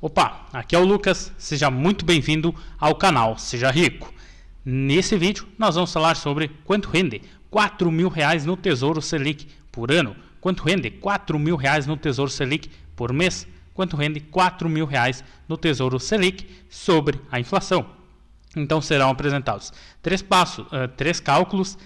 Opa, aqui é o Lucas, seja muito bem-vindo ao canal Seja Rico. Nesse vídeo nós vamos falar sobre quanto rende 4 mil reais no Tesouro Selic por ano, quanto rende 4 mil reais no Tesouro Selic por mês, quanto rende 4 mil reais no Tesouro Selic sobre a inflação. Então serão apresentados três passos, uh, eh, três cálculos,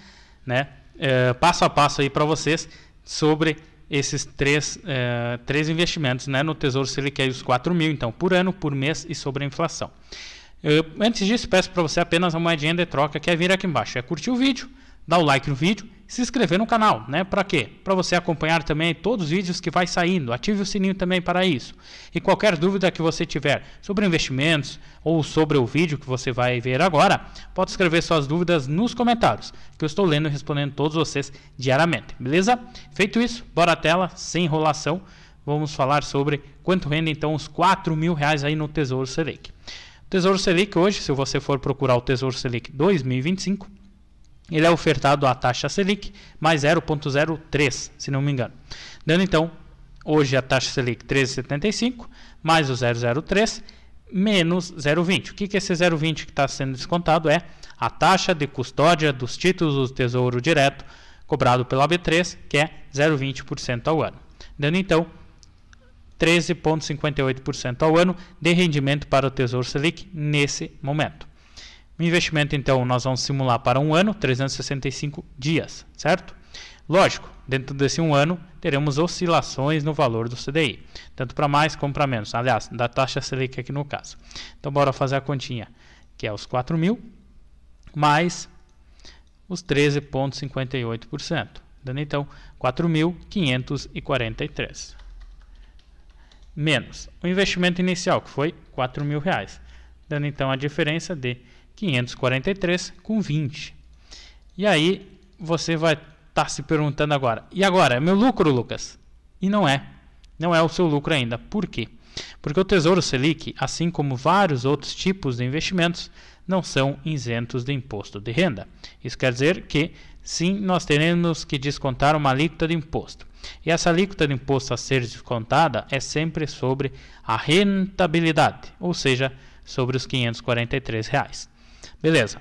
né, uh, passo a passo aí para vocês sobre esses três, é, três investimentos né, no Tesouro quer os 4 mil, então, por ano, por mês e sobre a inflação. Eu, antes disso, peço para você apenas a moedinha de troca que é vir aqui embaixo. É curtir o vídeo, dar o like no vídeo se inscrever no canal, né? Para quê? Para você acompanhar também todos os vídeos que vai saindo. Ative o sininho também para isso. E qualquer dúvida que você tiver sobre investimentos ou sobre o vídeo que você vai ver agora, pode escrever suas dúvidas nos comentários, que eu estou lendo e respondendo todos vocês diariamente, beleza? Feito isso, bora à tela, sem enrolação. Vamos falar sobre quanto rende então os 4 mil reais aí no Tesouro Selic. O Tesouro Selic hoje, se você for procurar o Tesouro Selic 2025, ele é ofertado à taxa Selic mais 0,03, se não me engano. Dando então, hoje a taxa Selic 13,75 mais o 0,03 menos 0,20. O que, que esse 0,20 que está sendo descontado é a taxa de custódia dos títulos do Tesouro Direto cobrado pela B3, que é 0,20% ao ano. Dando então 13,58% ao ano de rendimento para o Tesouro Selic nesse momento. O investimento, então, nós vamos simular para um ano, 365 dias, certo? Lógico, dentro desse um ano, teremos oscilações no valor do CDI, tanto para mais como para menos, aliás, da taxa Selic aqui no caso. Então, bora fazer a continha, que é os 4 mil, mais os 13,58%, dando então 4.543. Menos o investimento inicial, que foi mil reais, dando então a diferença de R$ 543 com 20. E aí você vai estar tá se perguntando agora: e agora? É meu lucro, Lucas? E não é. Não é o seu lucro ainda. Por quê? Porque o Tesouro Selic, assim como vários outros tipos de investimentos, não são isentos de imposto de renda. Isso quer dizer que, sim, nós teremos que descontar uma alíquota de imposto. E essa alíquota de imposto a ser descontada é sempre sobre a rentabilidade, ou seja, sobre os R$ 543. Reais. Beleza.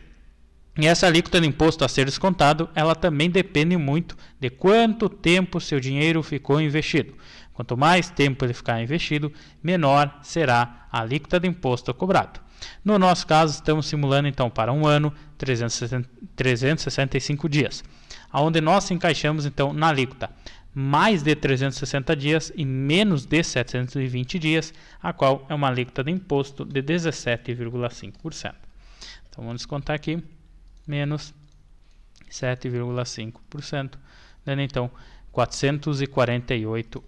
E essa alíquota de imposto a ser descontado, ela também depende muito de quanto tempo seu dinheiro ficou investido. Quanto mais tempo ele ficar investido, menor será a alíquota de imposto cobrado. No nosso caso, estamos simulando então para um ano 365 dias, aonde nós encaixamos então na alíquota mais de 360 dias e menos de 720 dias, a qual é uma alíquota de imposto de 17,5%. Então vamos descontar aqui, menos 7,5%, dando então 448,14.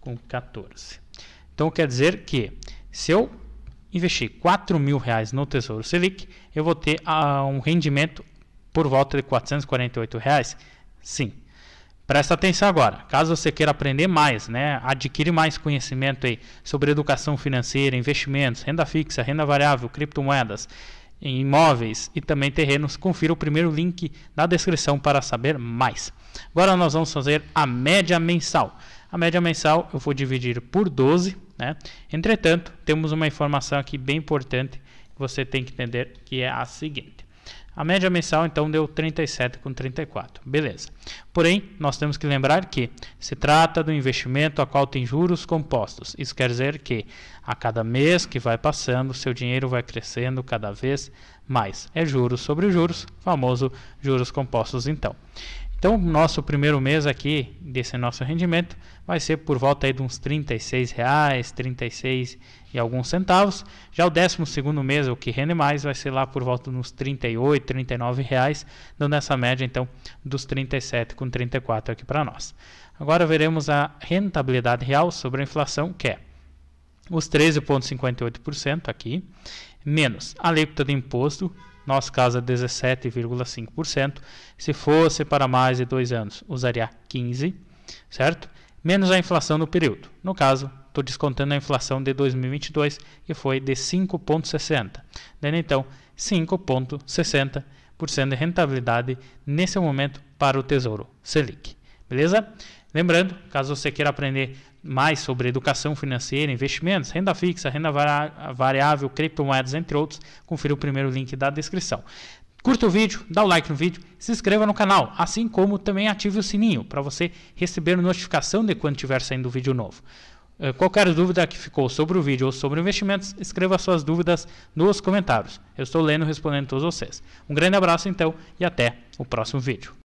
com Então quer dizer que se eu investir 4 mil reais no Tesouro Selic, eu vou ter ah, um rendimento por volta de 448 reais? Sim, Presta atenção agora. Caso você queira aprender mais, né, adquire mais conhecimento aí sobre educação financeira, investimentos, renda fixa, renda variável, criptomoedas, imóveis e também terrenos, confira o primeiro link na descrição para saber mais. Agora nós vamos fazer a média mensal. A média mensal eu vou dividir por 12, né? Entretanto, temos uma informação aqui bem importante que você tem que entender, que é a seguinte. A média mensal então deu 37,34. Beleza. Porém, nós temos que lembrar que se trata do investimento a qual tem juros compostos. Isso quer dizer que a cada mês que vai passando, seu dinheiro vai crescendo cada vez mais. É juros sobre juros, famoso juros compostos então. Então, nosso primeiro mês aqui desse nosso rendimento vai ser por volta aí de uns 36 reais, 36 e alguns centavos. Já o 12 segundo mês, o que rende mais, vai ser lá por volta de uns 38, 39 reais, dando essa média então dos 37 com 34 aqui para nós. Agora veremos a rentabilidade real sobre a inflação, que é os 13,58% aqui, menos a alíquota de imposto, nosso caso é 17,5%. Se fosse para mais de dois anos, usaria 15%, certo? Menos a inflação no período. No caso, estou descontando a inflação de 2022, que foi de 5,60%. Dando então 5,60% de rentabilidade nesse momento para o Tesouro Selic. Beleza? Lembrando, caso você queira aprender mais sobre educação financeira, investimentos, renda fixa, renda variável, criptomoedas, entre outros, confira o primeiro link da descrição. Curta o vídeo, dá o like no vídeo, se inscreva no canal, assim como também ative o sininho para você receber notificação de quando tiver saindo vídeo novo. Eh, qualquer dúvida que ficou sobre o vídeo ou sobre investimentos, escreva suas dúvidas nos comentários. Eu estou lendo e respondendo todos vocês. Um grande abraço então e até o próximo vídeo.